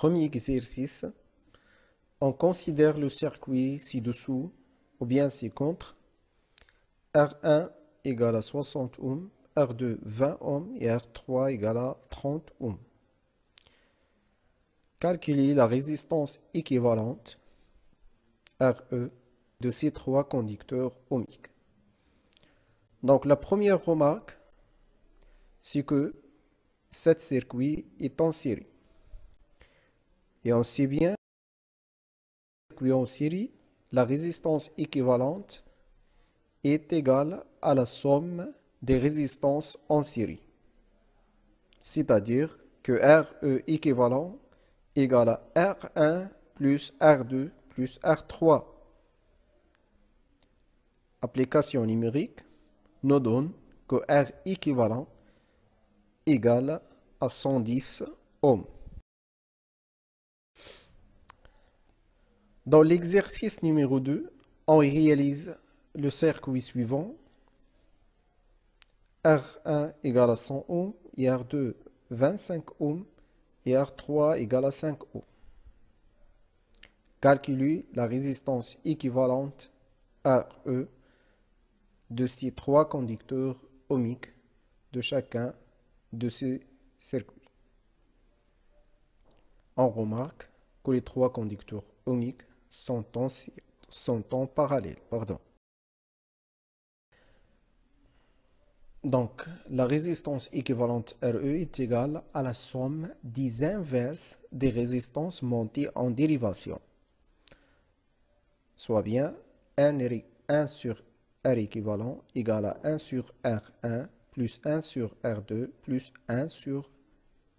Premier exercice, on considère le circuit ci-dessous ou bien ci-contre. R1 égale à 60 ohms, R2 20 ohms et R3 égale à 30 ohms. Calculez la résistance équivalente RE de ces trois conducteurs ohmiques. Donc la première remarque, c'est que cet circuit est en série. Et on sait bien en Syrie, la résistance équivalente est égale à la somme des résistances en Syrie. C'est-à-dire que RE équivalent égale à R1 plus R2 plus R3. Application numérique nous donne que R équivalent égal à 110 ohms. Dans l'exercice numéro 2, on réalise le circuit suivant. R1 égale à 100 ohms et R2 25 ohms et R3 égale à 5 ohms. Calculez la résistance équivalente RE de ces trois conducteurs ohmiques de chacun de ces circuits. On remarque que les trois conducteurs ohmiques sont en, parallèle. Pardon. Donc, la résistance équivalente RE est égale à la somme des inverses des résistances montées en dérivation. Soit bien 1 sur R équivalent égale à 1 sur R1 plus 1 sur R2 plus 1 sur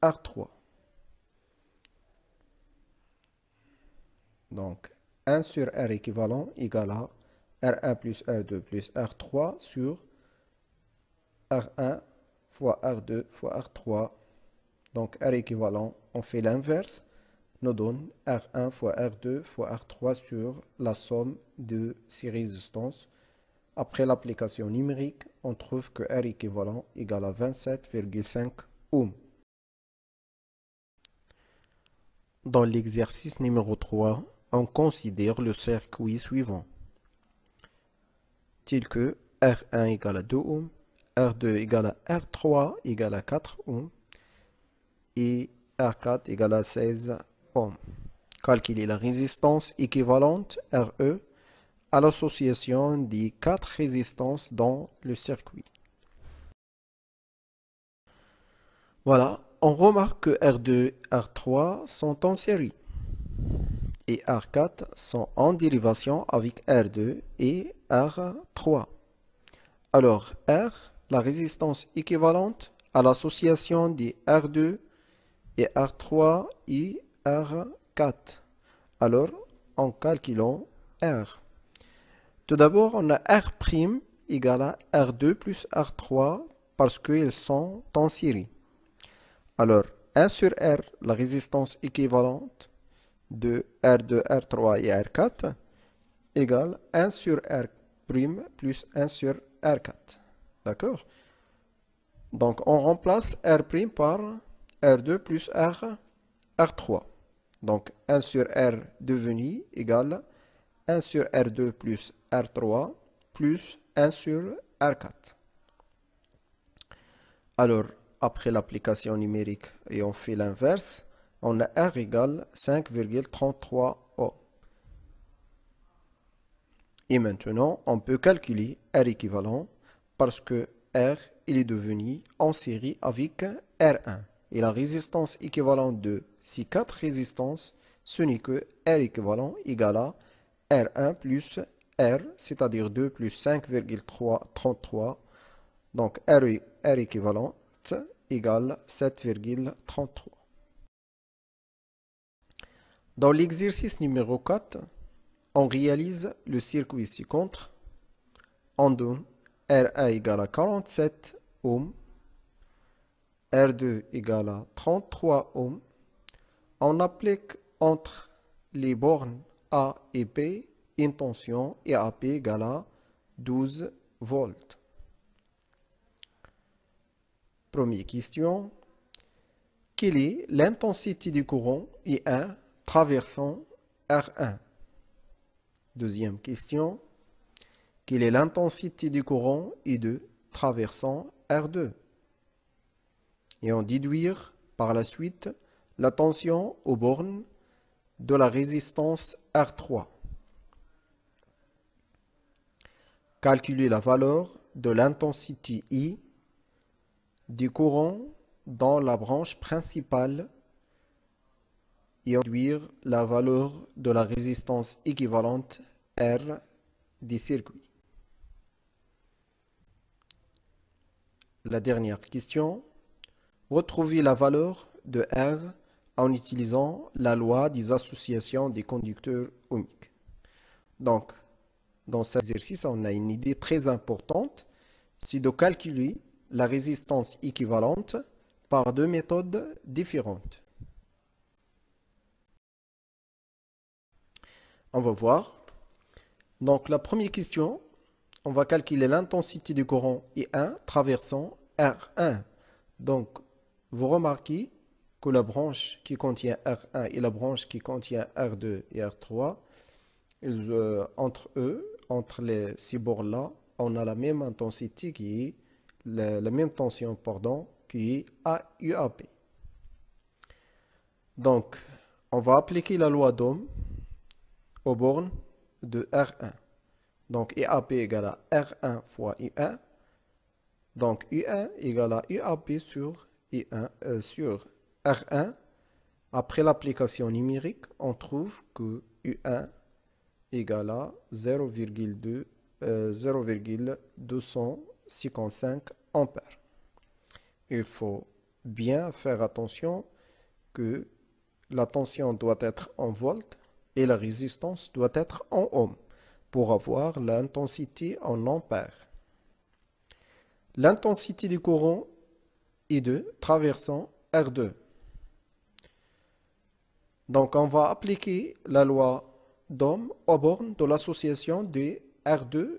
R3. Donc, 1 sur R équivalent égale à R1 plus R2 plus R3 sur R1 fois R2 fois R3. Donc R équivalent, on fait l'inverse, nous donne R1 fois R2 fois R3 sur la somme de ces résistances. Après l'application numérique, on trouve que R équivalent égale à 27,5 ohms. Dans l'exercice numéro 3, on considère le circuit suivant, tel que R1 égale à 2 Ohm, R2 égale à R3 égale à 4 Ohm, et R4 égale à 16 Ohm. Calculez la résistance équivalente RE à l'association des quatre résistances dans le circuit. Voilà, on remarque que R2 et R3 sont en série et R4 sont en dérivation avec R2 et R3. Alors R, la résistance équivalente à l'association des R2 et R3 et R4. Alors, en calculant R. Tout d'abord, on a R' égale à R2 plus R3 parce qu'ils sont en série. Alors, 1 sur R, la résistance équivalente de R2, R3 et R4 égale 1 sur R' plus 1 sur R4. D'accord Donc on remplace R' par R2 plus R, R3. Donc 1 sur R devenu égale 1 sur R2 plus R3 plus 1 sur R4. Alors, après l'application numérique, et on fait l'inverse, on a R égale 5,33 O. Et maintenant, on peut calculer R équivalent parce que R il est devenu en série avec R1. Et la résistance équivalente de ces quatre résistances, ce n'est que R équivalent égale à R1 plus R, c'est-à-dire 2 plus 5,33. Donc R, R équivalent égale 7,33. Dans l'exercice numéro 4, on réalise le circuit ci-contre. On donne R1 égale à 47 ohms, R2 égale à 33 ohms. On applique entre les bornes A et B une tension et AP égale à 12 volts. Première question. Quelle est l'intensité du courant I1 traversant R1. Deuxième question, quelle est l'intensité du courant I2 traversant R2 Et en déduire par la suite la tension aux bornes de la résistance R3. Calculer la valeur de l'intensité I du courant dans la branche principale et induire la valeur de la résistance équivalente R des circuits. La dernière question. Retrouver la valeur de R en utilisant la loi des associations des conducteurs ohmiques. Donc, dans cet exercice, on a une idée très importante, c'est de calculer la résistance équivalente par deux méthodes différentes. On va voir. Donc la première question, on va calculer l'intensité du courant I1 traversant R1. Donc vous remarquez que la branche qui contient R1 et la branche qui contient R2 et R3, euh, entre eux, entre les, ces bords-là, on a la même intensité qui est, la, même tension, pardon, qui est AUAP. Donc, on va appliquer la loi d'Ohm aux bornes de R1. Donc IAP égale à R1 fois I1. Donc U1 égale à UAP sur, 1 euh, R1. Après l'application numérique, on trouve que U1 égale à 0,2 euh, ampères. Il faut bien faire attention que la tension doit être en volts et la résistance doit être en ohm pour avoir l'intensité en ampères. L'intensité du courant I2 traversant R2. Donc on va appliquer la loi d'Ohm aux bornes de l'association des R2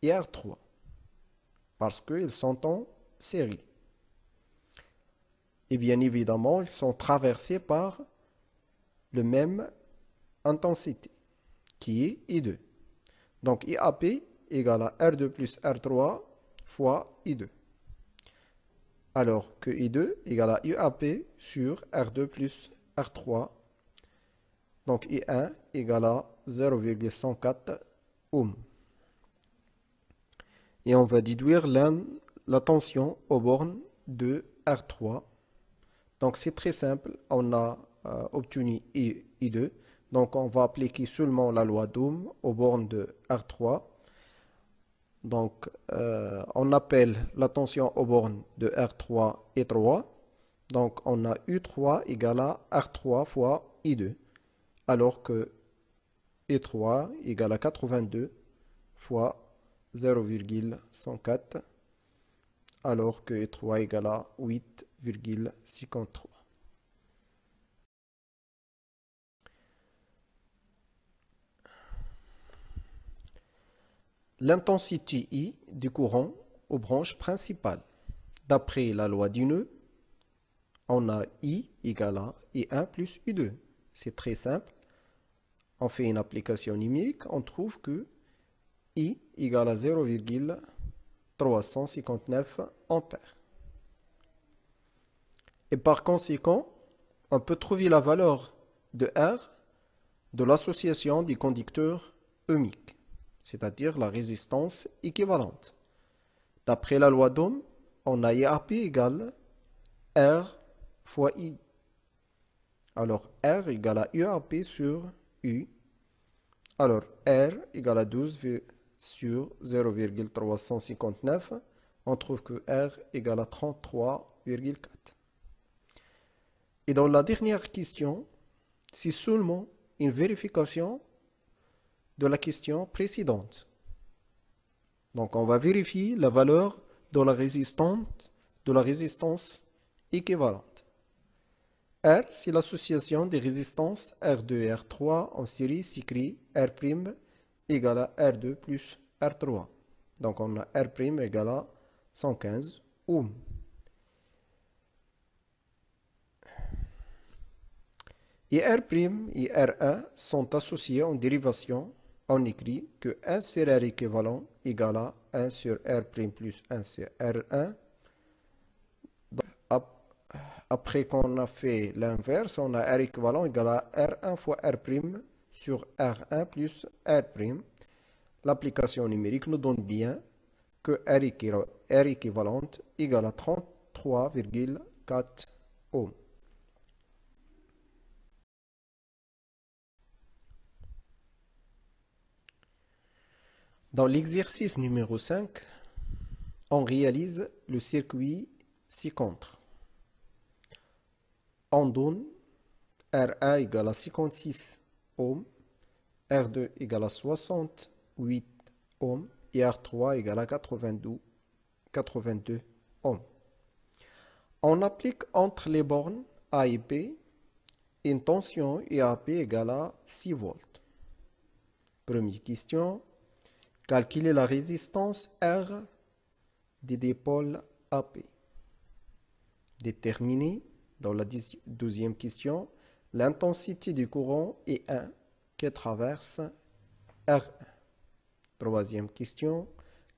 et R3 parce qu'ils sont en série. Et bien évidemment, ils sont traversés par le même intensité, qui est I2. Donc IAP égale à R2 plus R3 fois I2. Alors que I2 égale à IAP sur R2 plus R3. Donc I1 égale à 0,104 ohm. Et on va déduire la tension aux bornes de R3. Donc c'est très simple, on a euh, obtenu I2 donc on va appliquer seulement la loi Doom aux bornes de R3. Donc euh, on appelle la tension aux bornes de R3 et 3. Donc on a U3 égale à R3 fois I2. Alors que e 3 égale à 82 fois 0,104. Alors que e 3 égale à 8,63. l'intensité I du courant aux branches principales. D'après la loi du nœud, on a I égale à I1 plus u 2 C'est très simple. On fait une application numérique, on trouve que I égale à 0,359 ampères. Et par conséquent, on peut trouver la valeur de R de l'association des conducteurs ohmiques. E c'est-à-dire la résistance équivalente. D'après la loi d'Ohm, on a IAP égale R fois I. Alors R égale à UAP sur U. Alors R égale à 12 sur 0,359. On trouve que R égale à 33,4. Et dans la dernière question, c'est seulement une vérification de la question précédente. Donc on va vérifier la valeur de la résistante, de la résistance équivalente. R, c'est l'association des résistances R2 et R3 en série s'écrit R' égale à R2 plus R3. Donc on a R' égale à 115 ohm. Et R' et R1 sont associés en dérivation on écrit que 1 sur R équivalent égale à 1 sur R' plus 1 sur R1. après qu'on a fait l'inverse, on a R équivalent égale à R1 fois R' sur R1 plus R'. L'application numérique nous donne bien que R, équivalent égale à 33,4 ohms. Dans l'exercice numéro 5, on réalise le circuit ci-contre. On donne R1 égale à 56 ohms, R2 égale à 68 ohms et R3 égale à 82, ohms. On applique entre les bornes A et B une tension AP égale à 6 volts. Première question, Calculer la résistance R des pôles AP. Déterminer, dans la douzième question, l'intensité du courant E1 qui traverse R1. Troisième question,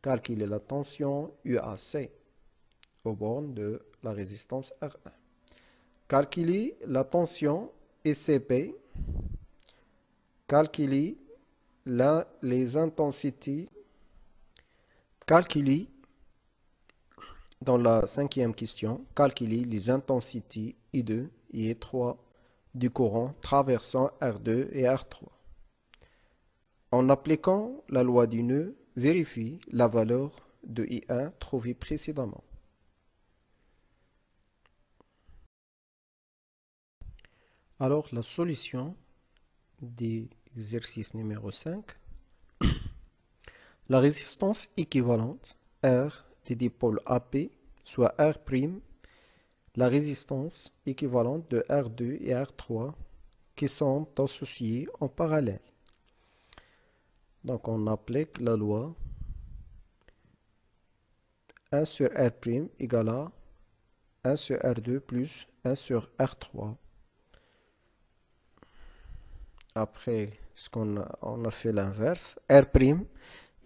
calculer la tension UAC aux bornes de la résistance R1. Calculer la tension ECP. Calculer les intensités calculées dans la cinquième question, calculez les intensités I2 et I3 du courant traversant R2 et R3. En appliquant la loi du nœud, vérifie la valeur de I1 trouvée précédemment. Alors la solution des Exercice numéro 5. La résistance équivalente R des dipôles AP, soit R', la résistance équivalente de R2 et R3 qui sont associés en parallèle. Donc on applique la loi 1 sur R' égale à 1 sur R2 plus 1 sur R3. Après Puisqu'on a, on fait l'inverse. R'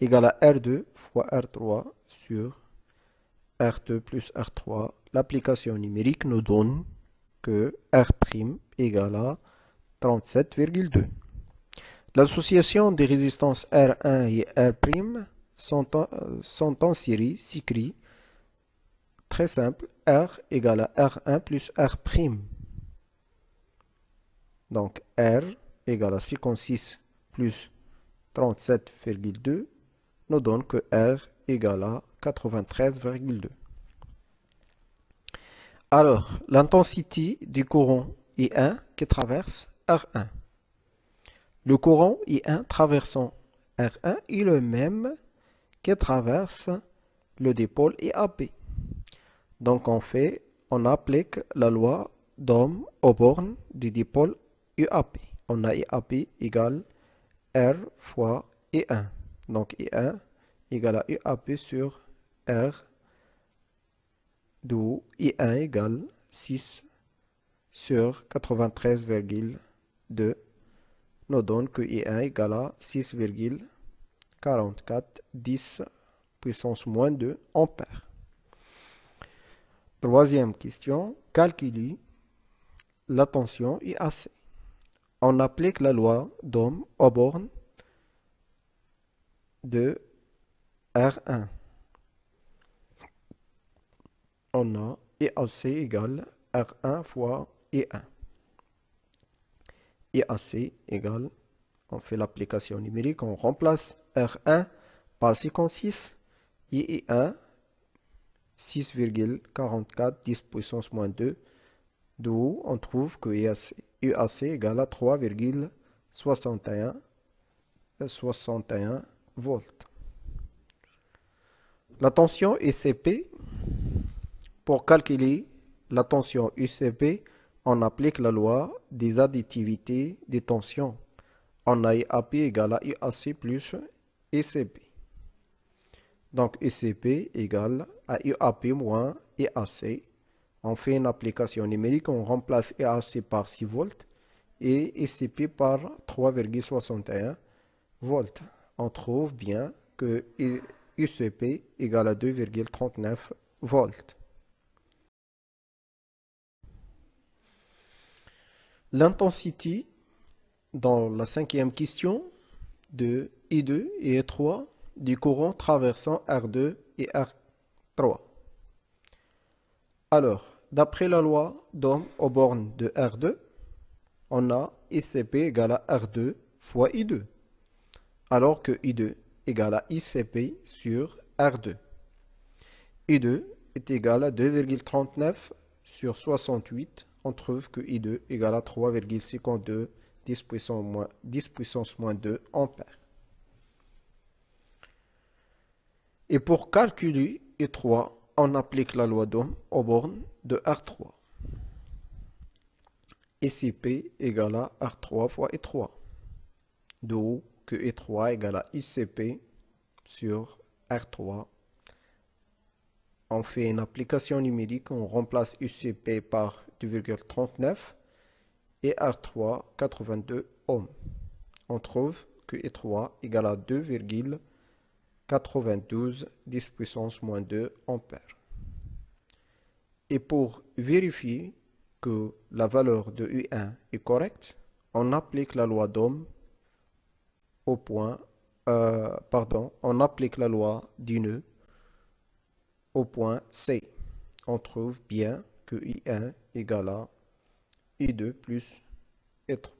égale à R2 fois R3 sur R2 plus R3. L'application numérique nous donne que R' égale à 37,2. L'association des résistances R1 et R' sont sont en série, s'écrit très simple, R égale à R1 plus R'. Donc R égale à 56 plus 37,2 nous donne que R égale à 93,2. Alors, l'intensité du courant I1 qui traverse R1. Le courant I1 traversant R1 est le même qui traverse le dipôle IAP. Donc en fait, on applique la loi d'Ohm aux bornes du dipôle UAP on a IAP égale R fois I1. Donc I1 égale à IAP sur R, d'où I1 égale 6 sur 93,2 nous donne que I1 égale à 6,44 10 puissance moins 2 ampères. Troisième question, calculez la tension IAC on applique la loi d'Ohm aux bornes de R1. On a IAC égale R1 fois I1. IAC égale, on fait l'application numérique, on remplace R1 par 6. II1, 6,44, 10 puissance moins 2, D'où, on trouve que UAC, égale à 3,61 volts. La tension ECP. pour calculer la tension UCP, on applique la loi des additivités des tensions. On a IAP égale à UAC plus ECP. Donc UCP égale à UAP moins IAC on fait une application numérique, on remplace EAC par 6 volts et SCP e par 3,61 volts. On trouve bien que e UCP égale à 2,39 volts. L'intensité dans la cinquième question de I2 et e 3 du courant traversant R2 et R3. Alors, d'après la loi d'Homme aux bornes de R2, on a ICP égale à R2 fois I2, alors que I2 égale à ICP sur R2. I2 est égal à 2,39 sur 68. On trouve que I2 égale à 3,52 10 puissance moins, 10 puissance moins 2 ampères. Et pour calculer I3, on applique la loi d'Ohm aux bornes de R3. ICP égale à R3 fois E3. D'où que E3 égale à ICP sur R3. On fait une application numérique, on remplace ICP par 2,39 et R3 82 ohms. On trouve que E3 égale à 2,39 92, 10 puissance moins 2 ampères. Et pour vérifier que la valeur de U1 est correcte, on applique la loi d'Ohm au point, euh, pardon, on applique la loi au point C. On trouve bien que I1 égale à I2 plus E. 3